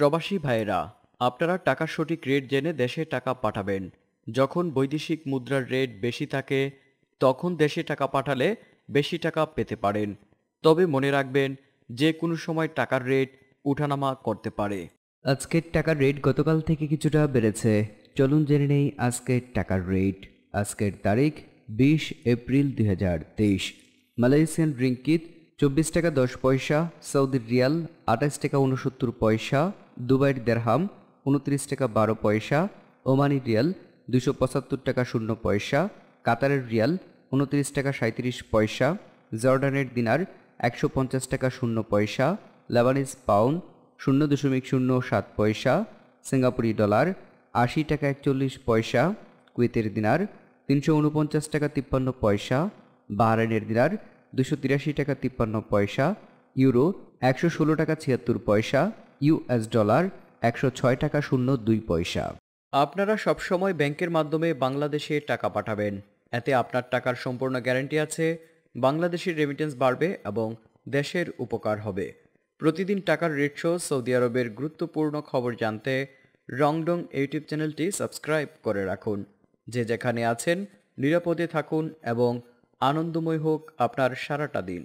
প্রবাসী ভাইয়েরা আপনারা টাকার সঠিক রেট জেনে দেশে টাকা পাঠাবেন যখন বৈদেশিক মুদ্রার রেট বেশি থাকে তখন দেশে টাকা পাঠালে বেশি টাকা পেতে পারেন তবে মনে রাখবেন যে কোনো সময় টাকার রেট উঠানামা করতে পারে আজকের টাকার রেট গতকাল থেকে কিছুটা বেড়েছে চলুন জেনে নেই আজকের টাকার রেট আজকের তারিখ বিশ এপ্রিল দুই মালয়েশিয়ান রিঙ্কিত চব্বিশ টাকা দশ পয়সা সৌদির রিয়াল আঠাশ টাকা উনসত্তর পয়সা দুবাইয়ের দেড়হাম উনত্রিশ টাকা বারো পয়সা ওমানি রিয়াল দুশো পঁচাত্তর টাকা শূন্য পয়সা কাতারের রিয়াল উনত্রিশ টাকা সাঁত্রিশ পয়সা জর্ডানের দিনার একশো পঞ্চাশ টাকা শূন্য পয়সা লেবানিস পাউন্ড শূন্য দশমিক শূন্য সাত পয়সা সিঙ্গাপুরি ডলার আশি টাকা একচল্লিশ পয়সা কুয়েতের দিনার তিনশো উনপঞ্চাশ টাকা তিপ্পান্ন পয়সা বাহারাইনের দিনার দুশো তিরাশি টাকা তিপ্পান্ন পয়সা ইউরো একশো ষোলো টাকা ছিয়াত্তর পয়সা ইউএস ডলার একশো ছয় টাকা শূন্য দুই পয়সা আপনারা সবসময় ব্যাংকের মাধ্যমে বাংলাদেশে টাকা পাঠাবেন এতে আপনার টাকার সম্পূর্ণ গ্যারান্টি আছে বাংলাদেশের রেমিটেন্স বাড়বে এবং দেশের উপকার হবে প্রতিদিন টাকার রেট শো সৌদি আরবের গুরুত্বপূর্ণ খবর জানতে রংডং ইউটিউব চ্যানেলটি সাবস্ক্রাইব করে রাখুন যে যেখানে আছেন নিরাপদে থাকুন এবং আনন্দময় হোক আপনার সারাটা দিন